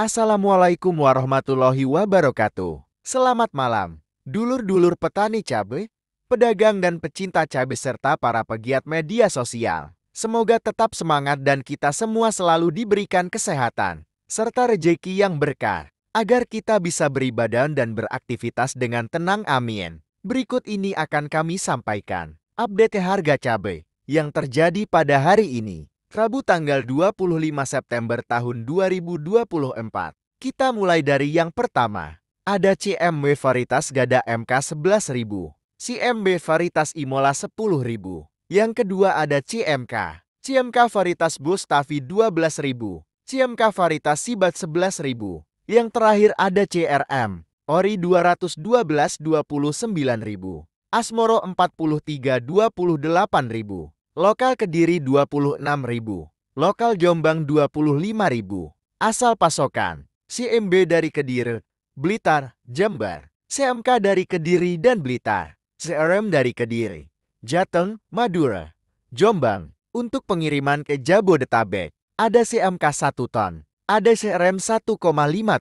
Assalamualaikum warahmatullahi wabarakatuh. Selamat malam, dulur-dulur petani cabai, pedagang dan pecinta cabai serta para pegiat media sosial. Semoga tetap semangat dan kita semua selalu diberikan kesehatan, serta rejeki yang berkah, agar kita bisa beribadah dan beraktivitas dengan tenang amin. Berikut ini akan kami sampaikan. Update harga cabai yang terjadi pada hari ini. Rabu tanggal 25 September tahun 2024. Kita mulai dari yang pertama. Ada CMB varietas Gada MK 11.000, CMB varietas Imola 10.000. Yang kedua ada CMK, CMK varietas Bustavi 12.000, CMK varietas Sibat 11.000. Yang terakhir ada CRM, Ori 212 29.000, Asmoro 43 28.000. Lokal Kediri 26.000, lokal Jombang 25.000. Asal pasokan, CMB dari Kediri, Blitar, Jember, CMK dari Kediri dan Blitar, CRM dari Kediri, Jateng, Madura, Jombang. Untuk pengiriman ke Jabodetabek, ada CMK 1 ton, ada CRM 1,5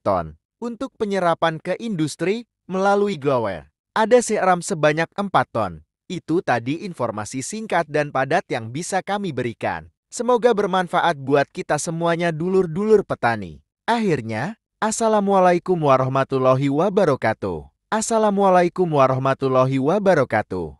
ton. Untuk penyerapan ke industri melalui Glower, ada CRM sebanyak 4 ton. Itu tadi informasi singkat dan padat yang bisa kami berikan. Semoga bermanfaat buat kita semuanya dulur-dulur petani. Akhirnya, Assalamualaikum warahmatullahi wabarakatuh. Assalamualaikum warahmatullahi wabarakatuh.